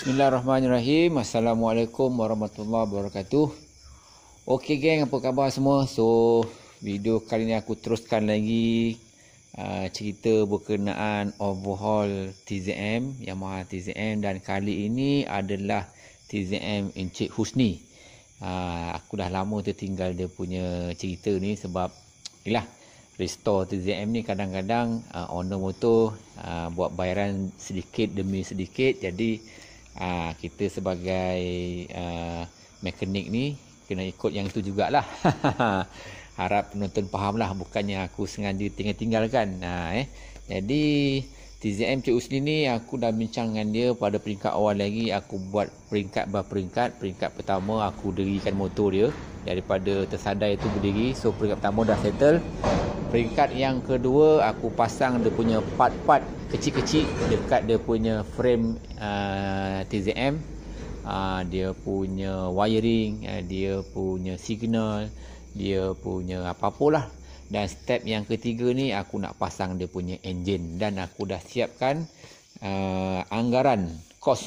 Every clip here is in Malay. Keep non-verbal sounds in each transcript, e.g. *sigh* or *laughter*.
Bismillahirrahmanirrahim. Assalamualaikum warahmatullahi wabarakatuh. Okey geng, apa khabar semua? So, video kali ni aku teruskan lagi uh, cerita berkenaan overhaul TZM, Yamaha TZM dan kali ini adalah TZM Encik Husni. Uh, aku dah lama tertinggal dia punya cerita ni sebab yalah restore TZM ni kadang-kadang uh, owner motor uh, buat bayaran sedikit demi sedikit jadi Aa, ah, kita sebagai aa, ah, mekanik ni kena ikut yang itu jugalah. *laughs* Harap penonton fahamlah bukannya aku sengaja tinggal-tinggalkan. Ha, eh. Jadi... TZM Cik Usli ni aku dah bincang dengan dia pada peringkat awal lagi aku buat peringkat berperingkat peringkat pertama aku dirikan motor dia daripada tersadai tu berdiri so peringkat pertama dah settle peringkat yang kedua aku pasang dia punya part-part kecil-kecil dekat dia punya frame uh, TZM uh, dia punya wiring uh, dia punya signal dia punya apa-apalah dan step yang ketiga ni aku nak pasang dia punya engine dan aku dah siapkan uh, anggaran kos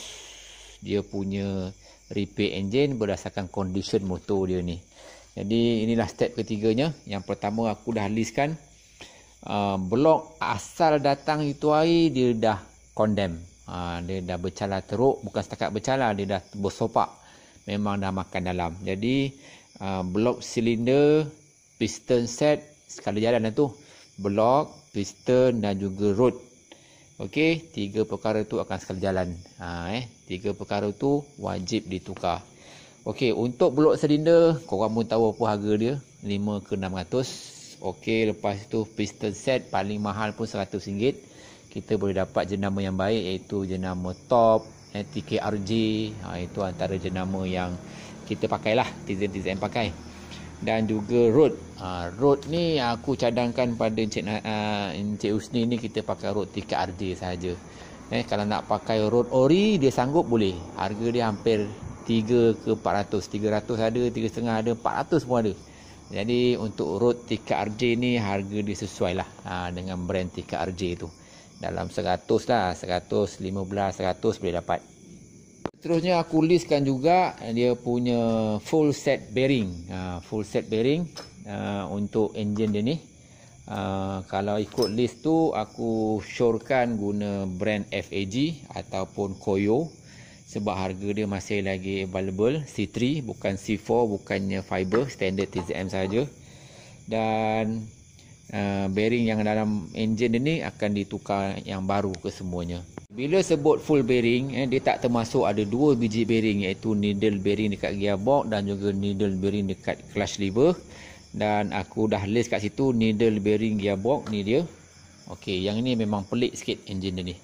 dia punya repair engine berdasarkan condition motor dia ni jadi inilah step ketiganya yang pertama aku dah listkan uh, blok asal datang itu hari dia dah condemn uh, dia dah bercala teruk bukan setakat bercala dia dah bersopak memang dah makan dalam jadi uh, blok silinder piston set skala jalan lah tu blok piston dan juga road okey tiga perkara tu akan skala jalan ha eh tiga perkara tu wajib ditukar okey untuk blok silinder kau orang pun tahu apa harga dia 5 ke 600 okey lepas tu piston set paling mahal pun 100 ringgit kita boleh dapat jenama yang baik iaitu jenama top eh, TKRG ha, itu antara jenama yang kita pakailah tizen-tizen pakai lah, dan juga road. Ha, road ni aku cadangkan pada Encik, uh, Encik Usni ni kita pakai road tiket RD saja. Eh, kalau nak pakai road ori dia sanggup boleh. Harga dia hampir 3 ke 400. 300 ada, 3.5 ada, 400 pun ada. Jadi untuk road tiket RJ ni harga dia sesuai lah ha, dengan brand tiket RJ tu. Dalam 100 lah, 115, 100 boleh dapat seterusnya aku listkan juga eh, dia punya full set bearing uh, full set bearing uh, untuk enjin dia ni uh, kalau ikut list tu aku syorkan guna brand FAG ataupun Koyo sebab harga dia masih lagi available C3 bukan C4 bukannya fiber standard TZM saja dan Uh, bearing yang dalam enjin ni akan ditukar yang baru ke semuanya. Bila sebut full bearing, eh, dia tak termasuk ada dua biji bearing iaitu needle bearing dekat gearbox dan juga needle bearing dekat clutch lever. Dan aku dah list kat situ needle bearing gearbox ni dia. Okey, yang ini memang pelik sikit enjin dia ni.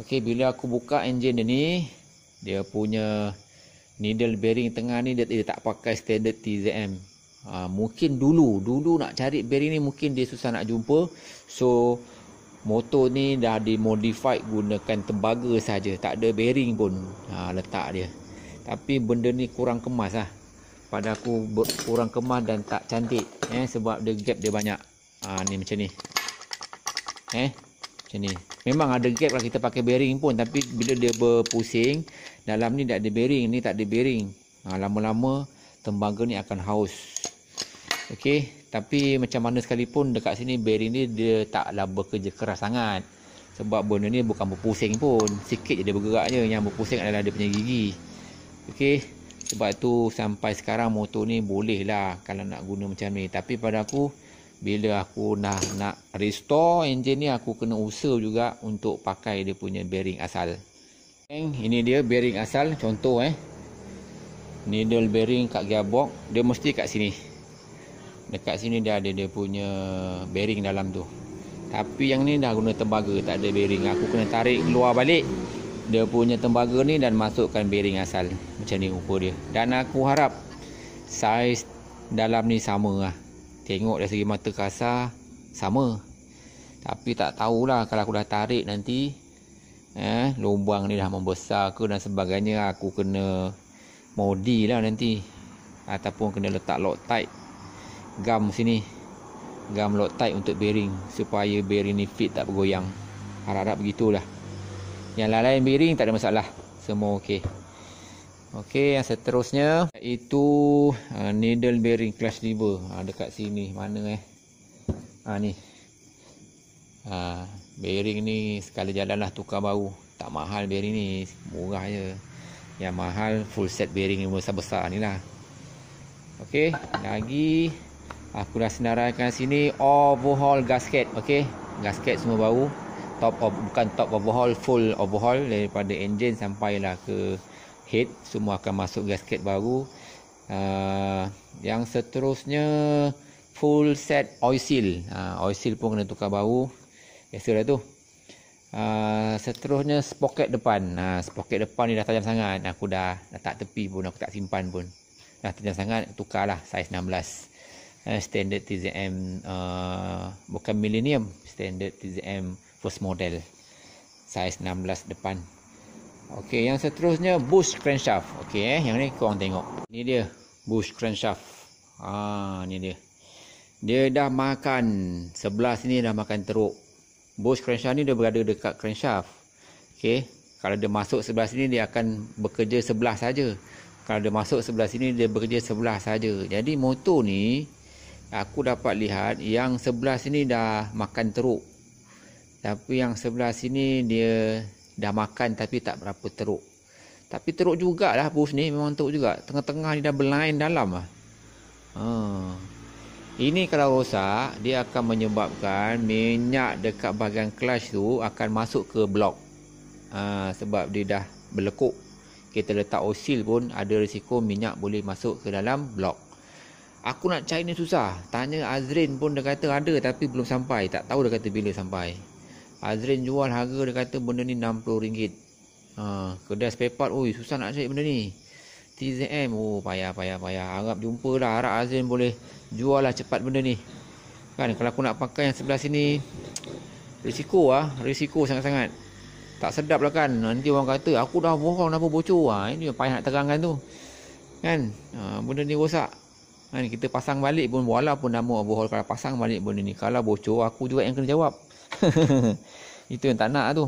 Okey, bila aku buka enjin dia ni, dia punya needle bearing tengah ni dia, dia tak pakai standard TZM. Ha, mungkin dulu, dulu nak cari bearing ni mungkin dia susah nak jumpa. So, motor ni dah dimodified gunakan tembaga saja, Tak ada bearing pun ha, letak dia. Tapi benda ni kurang kemas ah. Pada aku kurang kemas dan tak cantik. Eh, sebab dia gap dia banyak. Ha, ni macam ni. Eh, macam ni. Memang ada gap lah kita pakai bearing pun. Tapi bila dia berpusing, dalam ni tak ada bearing. Ni tak ada bearing. Ha, lama-lama ha, tembaga ni akan haus. Okey, tapi macam mana sekalipun dekat sini bearing ni dia taklah bekerja keras sangat. Sebab benda ni bukan berpusing pun. Sikit je dia bergerak je. Yang berpusing adalah dia punya gigi. Okey. Sebab tu sampai sekarang motor ni boleh lah kalau nak guna macam ni. Tapi pada aku, bila aku nak, nak restore engine ni, aku kena usaha juga untuk pakai dia punya bearing asal. Ini dia bearing asal. Contoh eh. Needle bearing kat gearbox. Dia mesti kat sini dekat sini dia ada dia punya bearing dalam tu tapi yang ni dah guna tembaga tak ada bearing aku kena tarik keluar balik dia punya tembaga ni dan masukkan bearing asal macam ni ukur dia dan aku harap saiz dalam ni sama lah tengok dari segi mata kasar sama tapi tak tahulah kalau aku dah tarik nanti eh, lubang ni dah membesar ke dan sebagainya aku kena modi lah nanti ataupun kena letak lock gam sini gam Loctite untuk bearing supaya bearing ni fit tak bergoyang harap-harap begitulah yang lain-lain bearing tak ada masalah semua okey okey yang seterusnya itu uh, needle bearing clutch lever uh, ah, dekat sini mana eh ha uh, ni uh, bearing ni sekali jalan lah tukar baru tak mahal bearing ni murah je yang mahal full set bearing yang besar-besar ni lah Okey, lagi Aku dah senaraikan sini overhaul gasket okey. Gasket semua baru. Top of, bukan top overhaul full overhaul daripada engine sampailah ke head semua akan masuk gasket baru. Uh, yang seterusnya full set oil seal. Uh, oil seal pun kena tukar baru. Biasalah tu. Uh, seterusnya sprocket depan. Ha uh, sprocket depan ni dah tajam sangat. Aku dah letak tepi pun aku tak simpan pun. Dah tajam sangat tukarlah size 16. Eh, standard TZM uh, bukan millennium standard TZM first model saiz 16 depan Okey, yang seterusnya bush crankshaft. Okey eh, yang ni korang tengok. Ni dia bush crankshaft. Ah, ni dia. Dia dah makan sebelah sini dah makan teruk. Bush crankshaft ni dia berada dekat crankshaft. Okey, kalau dia masuk sebelah sini dia akan bekerja sebelah saja. Kalau dia masuk sebelah sini dia bekerja sebelah saja. Jadi motor ni aku dapat lihat yang sebelah sini dah makan teruk. Tapi yang sebelah sini dia dah makan tapi tak berapa teruk. Tapi teruk jugalah bus ni memang teruk juga. Tengah-tengah ni dah berlain dalam lah. Ha. Ini kalau rosak dia akan menyebabkan minyak dekat bahagian clutch tu akan masuk ke blok. Ha, sebab dia dah berlekuk. Kita letak osil pun ada risiko minyak boleh masuk ke dalam blok. Aku nak cari ni susah. Tanya Azrin pun dia kata ada tapi belum sampai. Tak tahu dia kata bila sampai. Azrin jual harga dia kata benda ni RM60. Ha, kedai spare part. Ui, susah nak cari benda ni. TZM. Oh, payah, payah, payah. Harap jumpa lah. Harap Azrin boleh jual lah cepat benda ni. Kan, kalau aku nak pakai yang sebelah sini. Risiko lah. Risiko sangat-sangat. Tak sedap lah kan. Nanti orang kata aku dah bohong. Kenapa bocor lah. Ini payah nak terangkan tu. Kan. Ha, benda ni rosak. Kan, kita pasang balik pun walaupun nama Abu Hurairah pasang balik benda ni. Kalau bocor aku juga yang kena jawab. *laughs* Itu yang tak nak lah tu.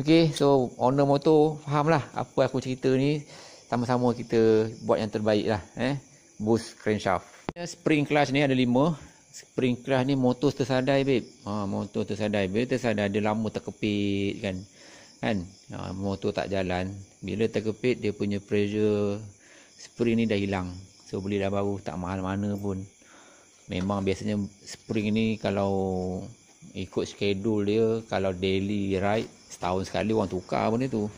Okey, so owner motor fahamlah apa aku cerita ni. Sama-sama kita buat yang terbaik lah. Eh? Boost crankshaft. Spring clutch ni ada lima. Spring clutch ni motor tersadai babe. Ha, motor tersadai. Bila tersadai dia lama terkepit kan. Kan? Ha, motor tak jalan. Bila terkepit dia punya pressure spring ni dah hilang. So beli dah baru tak mahal mana pun. Memang biasanya spring ni kalau ikut schedule dia kalau daily ride setahun sekali orang tukar benda tu.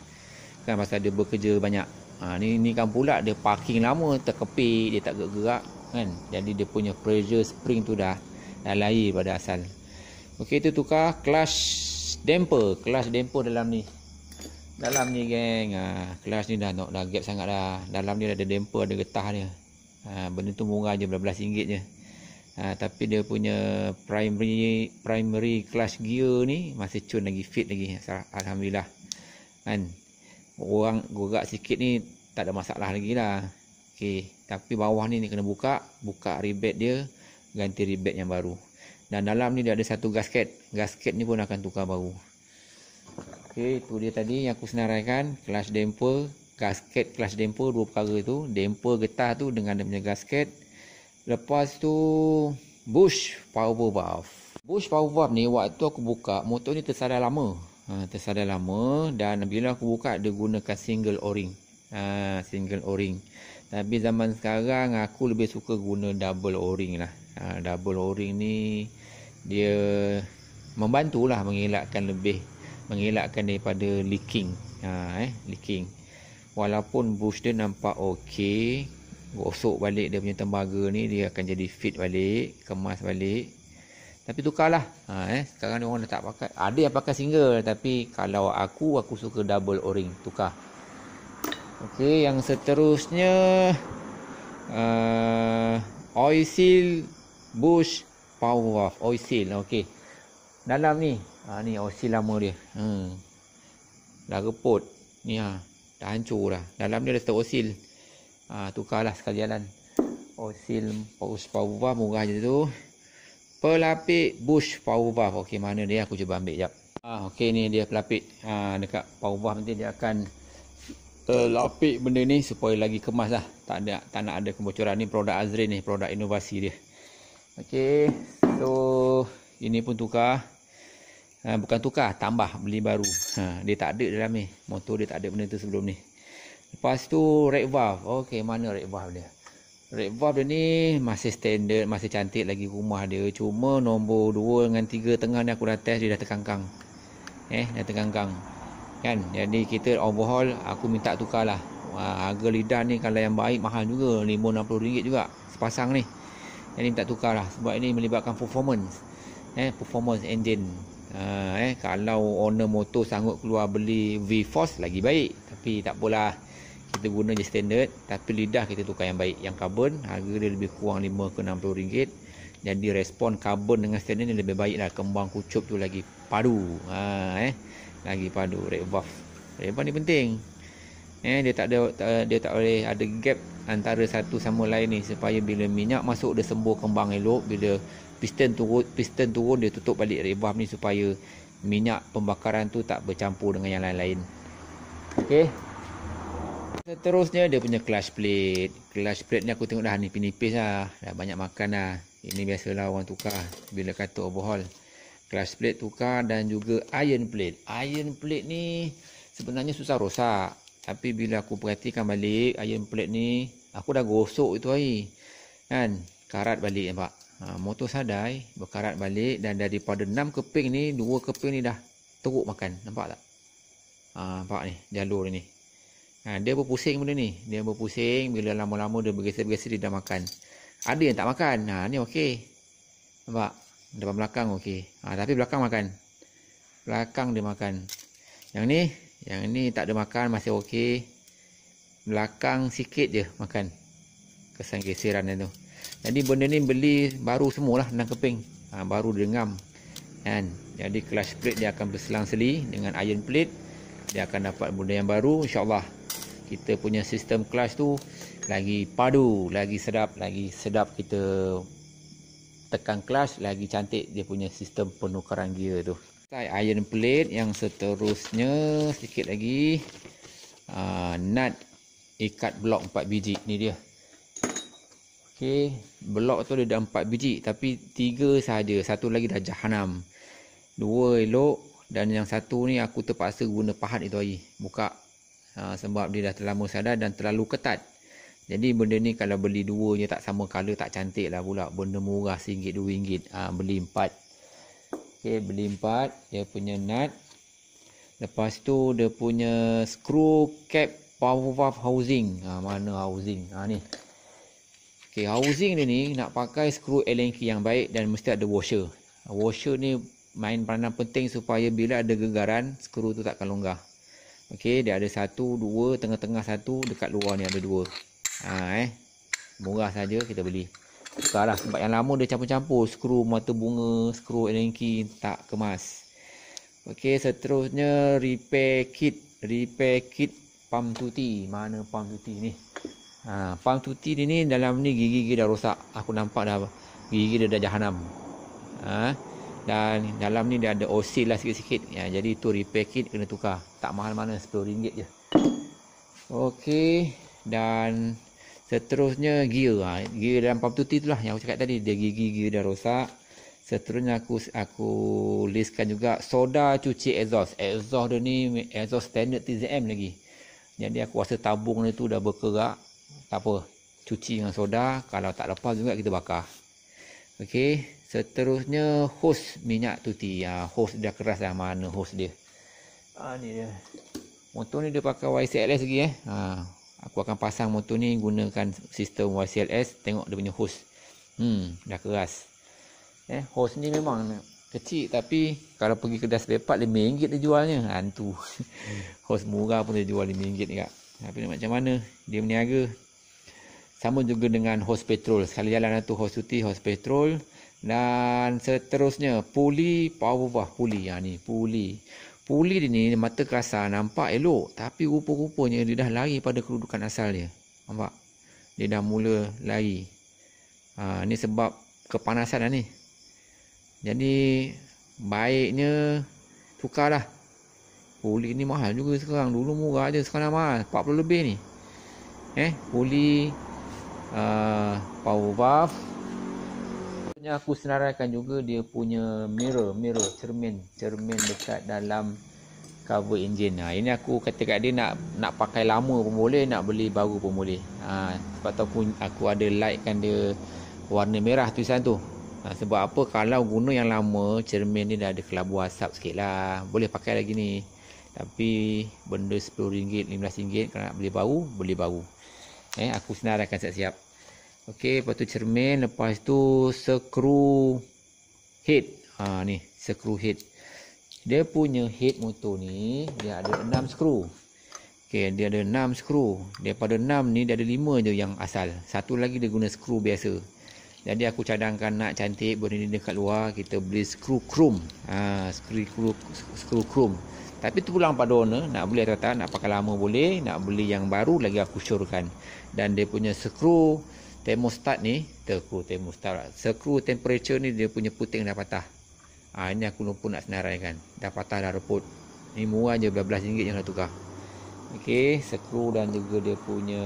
Kan pasal dia bekerja banyak. Ha, ni ni kan pula dia parking lama terkepit dia tak gerak-gerak kan. Jadi dia punya pressure spring tu dah dah lain pada asal. Okey tu tukar clutch damper, clutch damper dalam ni. Dalam ni geng, ha, clutch ni dah nak dah gap sangat dah. Dalam ni ada damper ada getah dia ha, benda tu murah je belas-belas ringgit je ha, tapi dia punya primary primary clutch gear ni masih cun lagi fit lagi Alhamdulillah kan orang gerak sikit ni tak ada masalah lagi lah Okay. tapi bawah ni ni kena buka buka rebate dia ganti rebate yang baru dan dalam ni dia ada satu gasket gasket ni pun akan tukar baru Okey, tu dia tadi yang aku senaraikan clutch damper gasket kelas demper dua perkara tu demper getah tu dengan dia punya gasket lepas tu bush power valve bush power valve ni waktu aku buka motor ni tersadar lama ha, tersadar lama dan bila aku buka dia gunakan single o-ring ha, single o-ring tapi zaman sekarang aku lebih suka guna double o-ring lah ha, double o-ring ni dia membantulah mengelakkan lebih mengelakkan daripada leaking ha, eh, leaking walaupun bush dia nampak okey gosok balik dia punya tembaga ni dia akan jadi fit balik kemas balik tapi tukarlah ha, eh. sekarang ni orang dah tak pakai ada yang pakai single tapi kalau aku aku suka double o-ring tukar Okey, yang seterusnya uh, oil seal bush power off oil seal okay. dalam ni ha, ni oil seal lama dia hmm. dah reput ni ha. Dah hancur lah. Dalam dia dah tak osil. Ha, ah, tukarlah sekali jalan. Osil Paus Power Valve murah je tu. Pelapik Bush Power Valve. Okey mana dia aku cuba ambil jap. Ha, Okey ni dia pelapik ha, dekat Power Valve nanti dia akan terlapik benda ni supaya lagi kemas lah. Tak, ada, tak nak ada kebocoran. Ni produk Azrin ni. Produk inovasi dia. Okey. So ini pun tukar. Ha, bukan tukar, tambah beli baru. Ha, dia tak ada dalam ni. Motor dia tak ada benda tu sebelum ni. Lepas tu red valve. Okey, mana red valve dia? Red valve dia ni masih standard, masih cantik lagi rumah dia. Cuma nombor 2 dengan 3 tengah ni aku dah test dia dah terkangkang. Eh, dah terkangkang. Kan? Jadi kita overhaul, aku minta tukarlah. Ha, harga lidah ni kalau yang baik mahal juga, RM560 juga sepasang ni. Jadi minta lah. sebab ini melibatkan performance. Eh, performance engine. Ah, eh kalau owner motor sanggup keluar beli V-Force lagi baik tapi tak apalah kita guna je standard tapi lidah kita tukar yang baik yang carbon harga dia lebih kurang 5 ke 60 ringgit jadi respon carbon dengan standard ni lebih baik lah kembang kucup tu lagi padu ha, eh lagi padu red buff red buff ni penting eh dia tak ada tak, dia tak boleh ada gap antara satu sama lain ni supaya bila minyak masuk dia sembuh kembang elok bila piston turun piston turun dia tutup balik rebah ni supaya minyak pembakaran tu tak bercampur dengan yang lain-lain. Okey. Seterusnya dia punya clutch plate. Clutch plate ni aku tengok dah nipis-nipis lah. Dah banyak makan lah. Ini biasalah orang tukar bila kata overhaul. Clutch plate tukar dan juga iron plate. Iron plate ni sebenarnya susah rosak. Tapi bila aku perhatikan balik iron plate ni aku dah gosok itu hari. Kan? Karat balik nampak ha, motor sadai berkarat balik dan daripada enam keping ni dua keping ni dah teruk makan nampak tak ha, nampak ni jalur ni ha, dia berpusing benda ni dia berpusing bila lama-lama dia bergesa-gesa dia dah makan ada yang tak makan ha, ni okey nampak depan belakang okey ha, tapi belakang makan belakang dia makan yang ni yang ni tak ada makan masih okey belakang sikit je makan kesan kesiran dia tu. Jadi benda ni beli baru semualah 6 keping. Ha, baru dia ngam. Kan? Jadi clutch plate dia akan berselang-seli dengan iron plate. Dia akan dapat benda yang baru insyaAllah. Kita punya sistem clutch tu lagi padu, lagi sedap, lagi sedap kita tekan clutch lagi cantik dia punya sistem penukaran gear tu. Saya iron plate yang seterusnya sedikit lagi uh, nut ikat blok 4 biji ni dia. Okey, Blok tu ada empat biji. Tapi tiga sahaja. Satu lagi dah jahanam. Dua elok. Dan yang satu ni aku terpaksa guna pahat itu lagi. Buka. Ha, sebab dia dah terlalu sadar dan terlalu ketat. Jadi benda ni kalau beli dua je tak sama color tak cantik lah pula. Benda murah RM1, RM2. Ha, beli empat. Okey, beli empat. Dia punya nut. Lepas tu dia punya screw cap power valve housing. Ha, mana housing? Ha, ni. Okay, housing dia ni nak pakai skru Allen key yang baik dan mesti ada washer. Washer ni main peranan penting supaya bila ada gegaran, skru tu takkan longgar. Okay, dia ada satu, dua, tengah-tengah satu, dekat luar ni ada dua. Ha, eh. Murah saja kita beli. lah, sebab yang lama dia campur-campur skru mata bunga, skru Allen key tak kemas. Okay, seterusnya repair kit, repair kit pam tuti. Mana pam tuti ni? Ha, pang tuti dia ni dalam ni gigi-gigi dah rosak. Aku nampak dah gigi dia dah jahanam. Ha, dan dalam ni dia ada osil lah sikit-sikit. Ya, jadi tu repair kit kena tukar. Tak mahal mana RM10 je. Okey. Dan seterusnya gear. Ha. Gear dalam pump tuti tu lah yang aku cakap tadi. Dia gigi-gigi dah rosak. Seterusnya aku aku listkan juga soda cuci exhaust. Exhaust dia ni exhaust standard TZM lagi. Jadi aku rasa tabung ni tu dah berkerak tak apa cuci dengan soda kalau tak lepas juga kita bakar okey seterusnya hos minyak tuti ha, hos dia keras lah mana hos dia ha, ni dia motor ni dia pakai YCLS lagi eh ha, aku akan pasang motor ni gunakan sistem YCLS tengok dia punya hos hmm dah keras eh hos ni memang kecil tapi kalau pergi kedai sepepat RM5 dia jualnya hantu *laughs* hos murah pun dia jual RM5 juga tapi macam mana dia berniaga sama juga dengan hos petrol. Sekali jalan tu hos cuti, hos petrol. Dan seterusnya, puli power bar. Puli yang ha, ni, puli. Puli dia ni mata kasar nampak elok. Tapi rupa-rupanya dia dah lari pada kerudukan asal dia. Nampak? Dia dah mula lari. Ha, ni sebab kepanasan lah ni. Jadi baiknya tukarlah. Puli ni mahal juga sekarang. Dulu murah je sekarang mahal. 40 lebih ni. Eh, Puli Ah, power valve. Ini aku senaraikan juga dia punya mirror, mirror cermin, cermin dekat dalam cover engine. Ha, ini aku kata kat dia nak nak pakai lama pun boleh, nak beli baru pun boleh. Ha, sebab tu pun aku ada light kan dia warna merah tulisan tu. Ha, sebab apa kalau guna yang lama, cermin ni dah ada kelabu asap sikit lah. Boleh pakai lagi ni. Tapi benda RM10, RM15 kalau nak beli baru, beli baru. Eh, aku senaraikan siap-siap. Okey, lepas tu cermin, lepas tu skru head. Ha ni, skru head. Dia punya head motor ni dia ada 6 skru. Okey, dia ada 6 skru. Daripada 6 ni dia ada 5 je yang asal. Satu lagi dia guna skru biasa. Jadi aku cadangkan nak cantik benda ni dekat luar kita beli skru chrome. Ha, skru skru skru chrome. Tapi tu pulang pada owner nak beli atau tak nak pakai lama boleh, nak beli yang baru lagi aku syorkan. Dan dia punya skru thermostat ni teku thermostat sekru temperature ni dia punya puting dah patah ha, ini aku lupa nak senaraikan dah patah dah reput ni murah je belas ringgit yang dah tukar ok sekru dan juga dia punya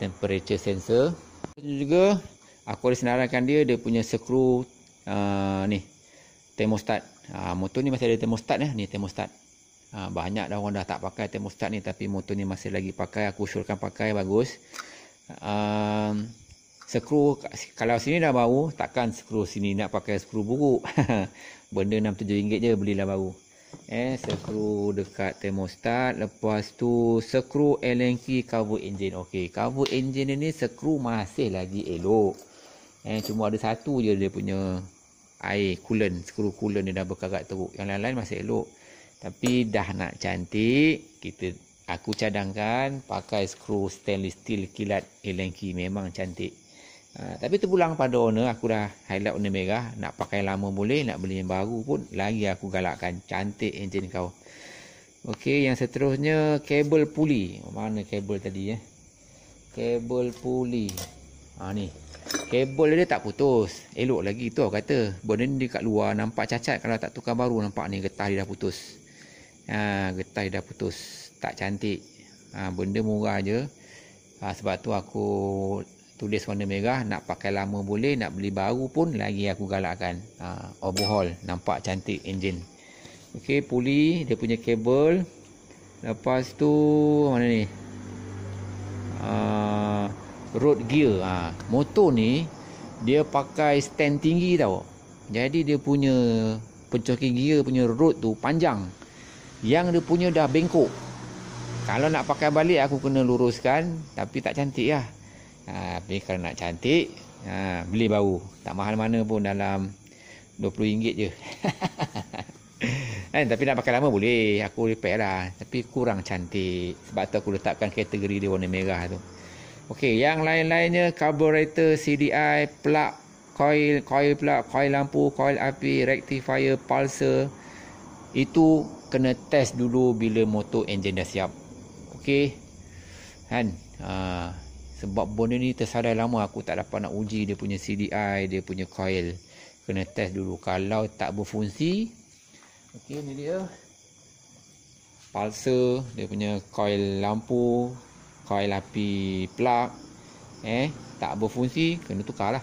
temperature sensor juga aku ada senaraikan dia dia punya sekru uh, ah, ni thermostat ha, motor ni masih ada thermostat ya. ni thermostat ha, banyak dah orang dah tak pakai thermostat ni tapi motor ni masih lagi pakai aku usulkan pakai bagus um, ehm, skru kalau sini dah bau takkan skru sini nak pakai skru buruk *laughs* benda 6 7 ringgit je belilah baru eh skru dekat termostat lepas tu skru allen key cover engine okey cover engine ni skru masih lagi elok eh cuma ada satu je dia punya air coolant skru coolant dia dah berkarat teruk yang lain-lain masih elok tapi dah nak cantik kita Aku cadangkan pakai skru stainless steel kilat Elenki memang cantik. Uh, tapi pulang pada owner aku dah highlight owner merah nak pakai lama boleh nak beli yang baru pun lagi aku galakkan cantik enjin kau Okey, yang seterusnya kabel puli mana kabel tadi eh kabel puli ha ni kabel dia tak putus elok lagi tu aku kata benda ni dekat luar nampak cacat kalau tak tukar baru nampak ni getah dia dah putus ha getah dia dah putus tak cantik. Ha, benda murah je. Ha, sebab tu aku tulis warna merah. Nak pakai lama boleh. Nak beli baru pun lagi aku galakkan. Ha, overhaul. Nampak cantik engine. Okey, puli. Dia punya kabel. Lepas tu, mana ni? Ha, road gear. Ha, motor ni, dia pakai stand tinggi tau. Jadi dia punya pencoki gear punya road tu panjang. Yang dia punya dah bengkok. Kalau nak pakai balik aku kena luruskan Tapi tak cantik lah ha, Tapi kalau nak cantik ha, Beli bau, Tak mahal mana pun dalam RM20 je *laughs* Kan, tapi nak pakai lama boleh Aku repair lah Tapi kurang cantik Sebab tu aku letakkan kategori dia warna merah tu Okey, yang lain-lainnya Carburetor, CDI, plug Coil, coil plug, coil lampu Coil api, rectifier, pulser Itu kena test dulu Bila motor engine dah siap okey kan uh, sebab bone ni tersadai lama aku tak dapat nak uji dia punya CDI dia punya coil kena test dulu kalau tak berfungsi okey ni dia palsu dia punya coil lampu coil api plug eh tak berfungsi kena tukarlah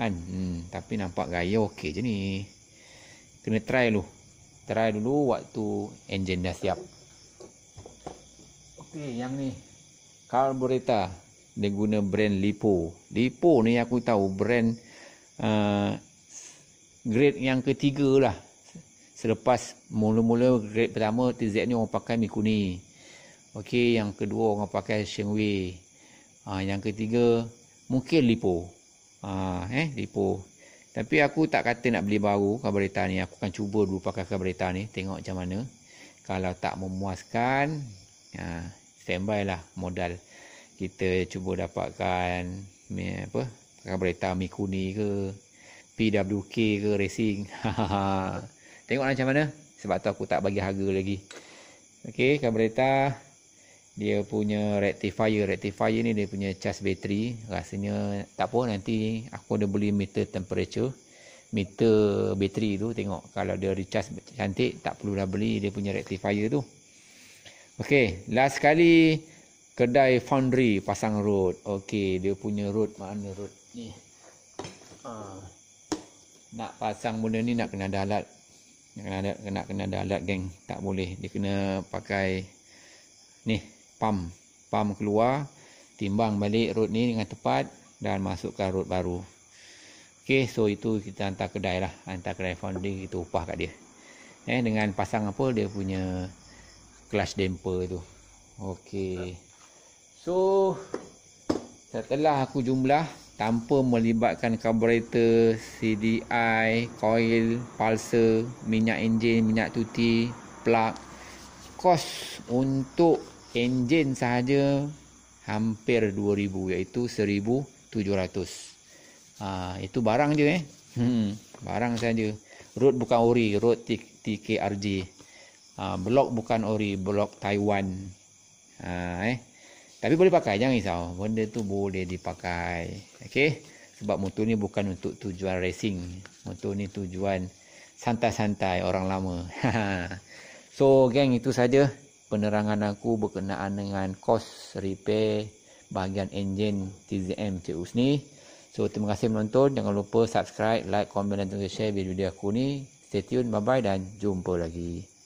kan hmm, tapi nampak gaya okey je ni kena try dulu try dulu waktu enjin dah siap Okey, eh, yang ni carburetor dia guna brand Lipo. Lipo ni aku tahu brand uh, grade yang ketiga lah. Selepas mula-mula grade pertama TZ ni orang pakai Mikuni. Okey, yang kedua orang pakai Shengwei. Ha, ah, yang ketiga mungkin Lipo. Ha, eh, Lipo. Tapi aku tak kata nak beli baru carburetor ni. Aku akan cuba dulu pakai carburetor ni. Tengok macam mana. Kalau tak memuaskan. Ha, standby lah modal kita cuba dapatkan ni apa pakai berita mikuni ke PWK ke racing *laughs* tengok lah macam mana sebab tu aku tak bagi harga lagi Okey, kabareta dia punya rectifier rectifier ni dia punya charge battery rasanya tak apa nanti aku dah beli meter temperature meter battery tu tengok kalau dia recharge cantik tak perlu dah beli dia punya rectifier tu Okey, last sekali kedai foundry pasang road. Okey, dia punya road mana road ni? Uh, nak pasang benda ni nak kena ada alat. Nak kena ada kena kena ada alat geng. Tak boleh dia kena pakai ni pam pam keluar timbang balik road ni dengan tepat dan masukkan road baru. Okey, so itu kita hantar kedai lah. Hantar kedai foundry kita upah kat dia. Eh dengan pasang apa dia punya clutch damper tu Okey. Ya. So setelah aku jumlah tanpa melibatkan carburetor, CDI, coil, pulse, minyak enjin, minyak tuti, plug, kos untuk enjin sahaja hampir 2000 iaitu 1700. Ah ha, itu barang je eh. Hmm, barang saja. Road bukan ori, road TKRJ. Ah, blok bukan ori blok Taiwan ha, eh tapi boleh pakai jangan risau benda tu boleh dipakai okey sebab motor ni bukan untuk tujuan racing motor ni tujuan santai-santai orang lama *laughs* so geng itu saja penerangan aku berkenaan dengan kos repair bahagian enjin TZM Cik Usni so terima kasih menonton jangan lupa subscribe like komen dan tunggu share video aku ni stay tune bye bye dan jumpa lagi